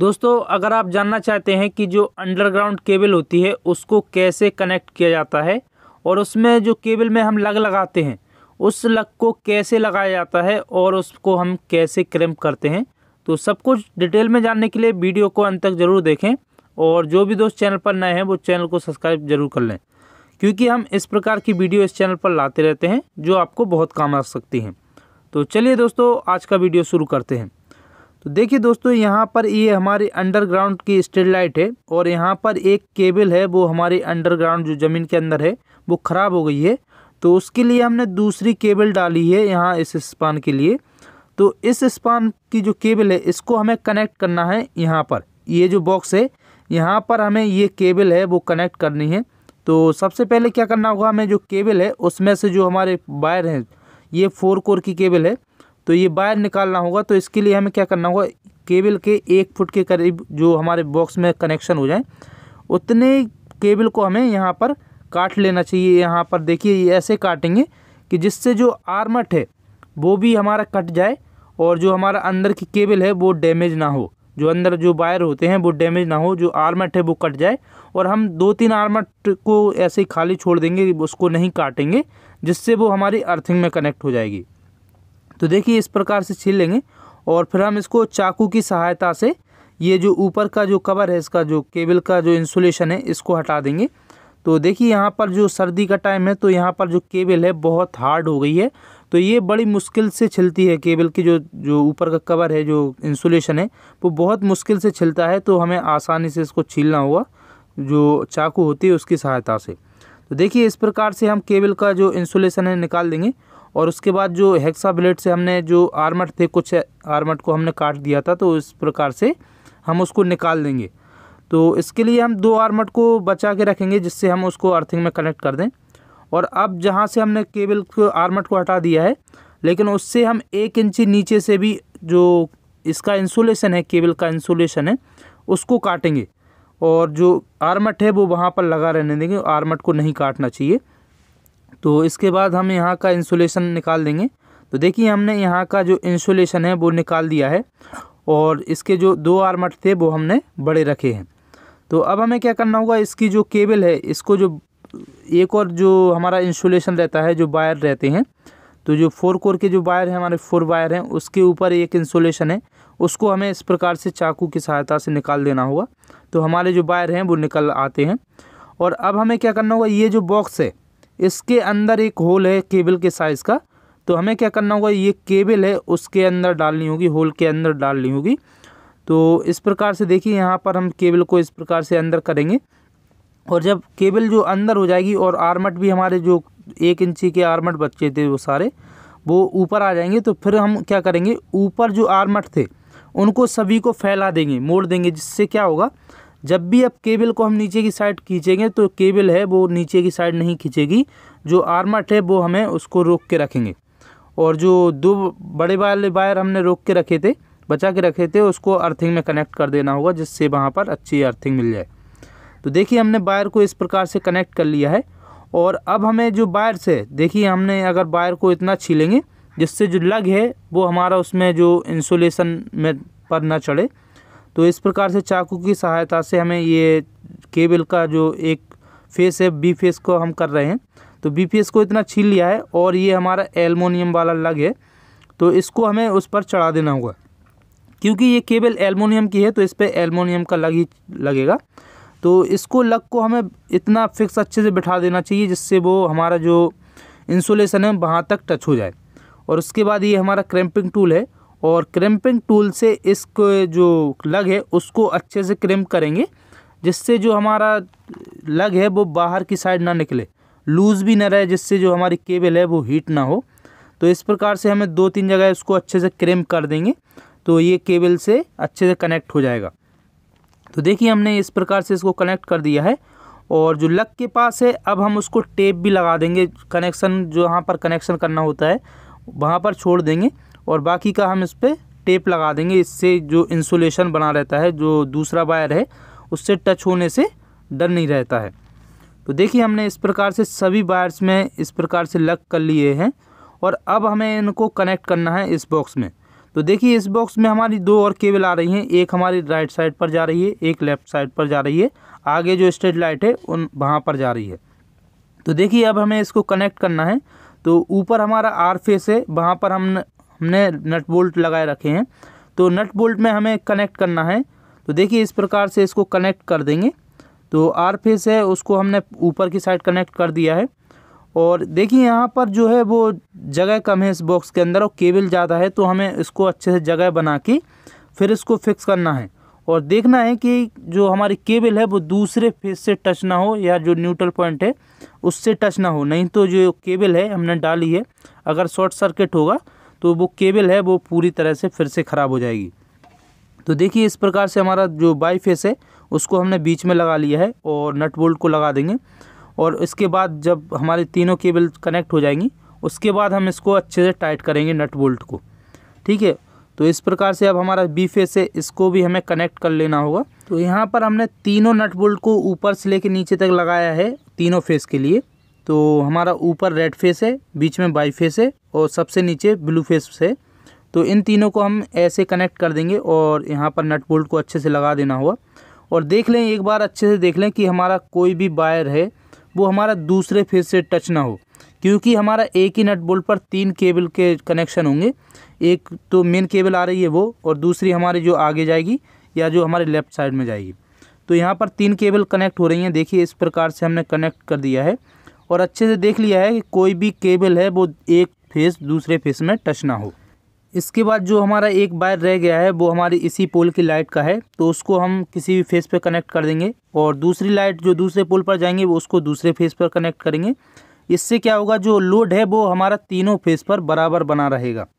दोस्तों अगर आप जानना चाहते हैं कि जो अंडरग्राउंड केबल होती है उसको कैसे कनेक्ट किया जाता है और उसमें जो केबल में हम लग लगाते हैं उस लग को कैसे लगाया जाता है और उसको हम कैसे क्रैम्प करते हैं तो सब कुछ डिटेल में जानने के लिए वीडियो को अंत तक ज़रूर देखें और जो भी दोस्त चैनल पर नए हैं वो चैनल को सब्सक्राइब जरूर कर लें क्योंकि हम इस प्रकार की वीडियो इस चैनल पर लाते रहते हैं जो आपको बहुत काम आ सकती हैं तो चलिए दोस्तों आज का वीडियो शुरू करते हैं तो देखिए दोस्तों यहाँ पर ये हमारे अंडरग्राउंड की स्ट्रीट लाइट है और यहाँ पर एक केबल है वो हमारे अंडरग्राउंड जो ज़मीन के अंदर है वो ख़राब हो गई है तो उसके लिए हमने दूसरी केबल डाली है यहाँ इस स्पान के लिए तो इस स्पान की जो केबल है इसको हमें कनेक्ट करना है यहाँ पर ये जो बॉक्स है यहाँ पर हमें ये केबल है वो कनेक्ट करनी है तो सबसे पहले क्या करना होगा हमें जो केबल है उसमें से जो हमारे वायर हैं ये फोर कोर की केबल है तो ये वायर निकालना होगा तो इसके लिए हमें क्या करना होगा केबल के एक फुट के करीब जो हमारे बॉक्स में कनेक्शन हो जाए उतने केबल को हमें यहाँ पर काट लेना चाहिए यहाँ पर देखिए ये ऐसे काटेंगे कि जिससे जो आर्मट है वो भी हमारा कट जाए और जो हमारा अंदर की केबल है वो डैमेज ना हो जो अंदर जो वायर होते हैं वो डैमेज ना हो जो आर्मट है वो कट जाए और हम दो तीन आर्मट को ऐसे ही खाली छोड़ देंगे उसको नहीं काटेंगे जिससे वो हमारी अर्थिंग में कनेक्ट हो जाएगी तो देखिए इस प्रकार से छील लेंगे और फिर हम इसको चाकू की सहायता से ये जो ऊपर का जो कवर है इसका जो केबल का जो इंसुलेशन है इसको हटा देंगे तो देखिए यहाँ पर जो सर्दी का टाइम है तो यहाँ पर जो केबल है बहुत हार्ड हो गई है तो ये बड़ी मुश्किल से छिलती है केबल की जो जो ऊपर का कवर है जो इंसुलेशन है वो बहुत मुश्किल से छिलता है तो हमें आसानी से इसको छीलना होगा जो चाकू होती है उसकी सहायता से तो देखिए इस प्रकार से हम केबल का जो इंसुलेशन है निकाल देंगे और उसके बाद जो हेक्सा ब्लेड से हमने जो आर्मट थे कुछ आर्मट को हमने काट दिया था तो इस प्रकार से हम उसको निकाल देंगे तो इसके लिए हम दो आर्मट को बचा के रखेंगे जिससे हम उसको अर्थिंग में कनेक्ट कर दें और अब जहाँ से हमने केबल को आर्मट को हटा दिया है लेकिन उससे हम एक इंची नीचे से भी जो इसका इंसुलेशन है केबल का इंसुलेशन है उसको काटेंगे और जो आर्मट है वो वहाँ पर लगा रहने देंगे आर्मट को नहीं काटना चाहिए तो इसके बाद हम यहाँ का इंसुलेशन निकाल देंगे तो देखिए हमने यहाँ का जो इंसुलेशन है वो निकाल दिया है और इसके जो दो आर्मट थे वो हमने बड़े रखे हैं तो अब हमें क्या करना होगा इसकी जो केबल है इसको जो एक और जो हमारा इंसुलेशन रहता है जो वायर रहते हैं तो जो फोर कोर के जो वायर हैं हमारे फोर वायर हैं उसके ऊपर एक इंसुलेशन है उसको हमें इस प्रकार से चाकू की सहायता से निकाल देना होगा तो हमारे जो वायर हैं वो निकल आते हैं और अब हमें क्या करना होगा ये जो बॉक्स है इसके अंदर एक होल है केबल के साइज़ का तो हमें क्या करना होगा ये केबल है उसके अंदर डालनी होगी होल के अंदर डालनी होगी तो इस प्रकार से देखिए यहाँ पर हम केबल को इस प्रकार से अंदर करेंगे और जब केबल जो अंदर हो जाएगी और आर्मट भी हमारे जो एक इंची के आर्मट बच्चे थे वो सारे वो ऊपर आ जाएंगे तो फिर हम क्या करेंगे ऊपर जो आर्मट थे उनको सभी को फैला देंगे मोड़ देंगे जिससे क्या होगा जब भी अब केबल को हम नीचे की साइड खींचेंगे तो केबल है वो नीचे की साइड नहीं खींचेगी जो आर्मट है वो हमें उसको रोक के रखेंगे और जो दो बड़े वाले वायर हमने रोक के रखे थे बचा के रखे थे उसको अर्थिंग में कनेक्ट कर देना होगा जिससे वहाँ पर अच्छी अर्थिंग मिल जाए तो देखिए हमने वायर को इस प्रकार से कनेक्ट कर लिया है और अब हमें जो वायर से देखिए हमने अगर वायर को इतना छीलेंगे जिससे जो लग है वो हमारा उसमें जो इंसुलेशन में पर ना चढ़े तो इस प्रकार से चाकू की सहायता से हमें ये केबल का जो एक फेस है बी फेस को हम कर रहे हैं तो बी फेस को इतना छीन लिया है और ये हमारा एलमोनियम वाला लग है तो इसको हमें उस पर चढ़ा देना होगा क्योंकि ये केबल एलमोनियम की है तो इस पर एलमोनियम का लग ही लगेगा तो इसको लग को हमें इतना फिक्स अच्छे से बिठा देना चाहिए जिससे वो हमारा जो इंसुलेशन है वहाँ तक टच हो जाए और उसके बाद ये हमारा क्रैम्पिंग टूल है और क्रिम्पिंग टूल से इसको जो लग है उसको अच्छे से क्रिम्प करेंगे जिससे जो हमारा लग है वो बाहर की साइड ना निकले लूज़ भी ना रहे जिससे जो हमारी केबल है वो हीट ना हो तो इस प्रकार से हमें दो तीन जगह इसको अच्छे से क्रिम्प कर देंगे तो ये केबल से अच्छे से कनेक्ट हो जाएगा तो देखिए हमने इस प्रकार से इसको कनेक्ट कर दिया है और जो लग के पास है अब हम उसको टेप भी लगा देंगे कनेक्शन जो यहाँ पर कनेक्शन करना होता है वहाँ पर छोड़ देंगे और बाकी का हम इस पर टेप लगा देंगे इससे जो इंसुलेशन बना रहता है जो दूसरा वायर है उससे टच होने से डर नहीं रहता है तो देखिए हमने इस प्रकार से सभी वायर्स में इस प्रकार से लग कर लिए हैं और अब हमें इनको कनेक्ट करना है इस बॉक्स में तो देखिए इस बॉक्स में हमारी दो और केबल आ रही हैं एक हमारी राइट साइड पर जा रही है एक लेफ्ट साइड पर जा रही है आगे जो स्ट्रेट लाइट है उन वहाँ पर जा रही है तो देखिए अब हमें इसको कनेक्ट करना है तो ऊपर हमारा आर फेस है वहाँ पर हम हमने नट बोल्ट लगाए रखे हैं तो नट बोल्ट में हमें कनेक्ट करना है तो देखिए इस प्रकार से इसको कनेक्ट कर देंगे तो आर फेस है उसको हमने ऊपर की साइड कनेक्ट कर दिया है और देखिए यहाँ पर जो है वो जगह कम है इस बॉक्स के अंदर और केबल ज़्यादा है तो हमें इसको अच्छे से जगह बना के फिर इसको फिक्स करना है और देखना है कि जो हमारी केबल है वो दूसरे फेस से टच ना हो या जो न्यूट्रल पॉइंट है उससे टच ना हो नहीं तो जो केबल है हमने डाली है अगर शॉर्ट सर्किट होगा तो वो केबल है वो पूरी तरह से फिर से ख़राब हो जाएगी तो देखिए इस प्रकार से हमारा जो बाई फेस है उसको हमने बीच में लगा लिया है और नट बोल्ट को लगा देंगे और इसके बाद जब हमारे तीनों केबल कनेक्ट हो जाएंगी उसके बाद हम इसको अच्छे से टाइट करेंगे नट बोल्ट को ठीक है तो इस प्रकार से अब हमारा बी फेस है इसको भी हमें कनेक्ट कर लेना होगा तो यहाँ पर हमने तीनों नट बोल्ट को ऊपर से लेकर नीचे तक लगाया है तीनों फेस के लिए तो हमारा ऊपर रेड फेस है बीच में बाई फेस है और सबसे नीचे ब्लू फेस है तो इन तीनों को हम ऐसे कनेक्ट कर देंगे और यहाँ पर नट बोल्ट को अच्छे से लगा देना होगा और देख लें एक बार अच्छे से देख लें कि हमारा कोई भी वायर है वो हमारा दूसरे फेस से टच ना हो क्योंकि हमारा एक ही नट बोल्ट पर तीन केबल के कनेक्शन होंगे एक तो मेन केबल आ रही है वो और दूसरी हमारी जो आगे जाएगी या जो हमारे लेफ़्ट साइड में जाएगी तो यहाँ पर तीन केबल कनेक्ट हो रही हैं देखिए इस प्रकार से हमने कनेक्ट कर दिया है और अच्छे से देख लिया है कि कोई भी केबल है वो एक फेस दूसरे फेस में टच ना हो इसके बाद जो हमारा एक वायर रह गया है वो हमारी इसी पोल की लाइट का है तो उसको हम किसी भी फेस पर कनेक्ट कर देंगे और दूसरी लाइट जो दूसरे पोल पर जाएंगे वो उसको दूसरे फेस पर कनेक्ट करेंगे इससे क्या होगा जो लोड है वो हमारा तीनों फेस पर बराबर बना रहेगा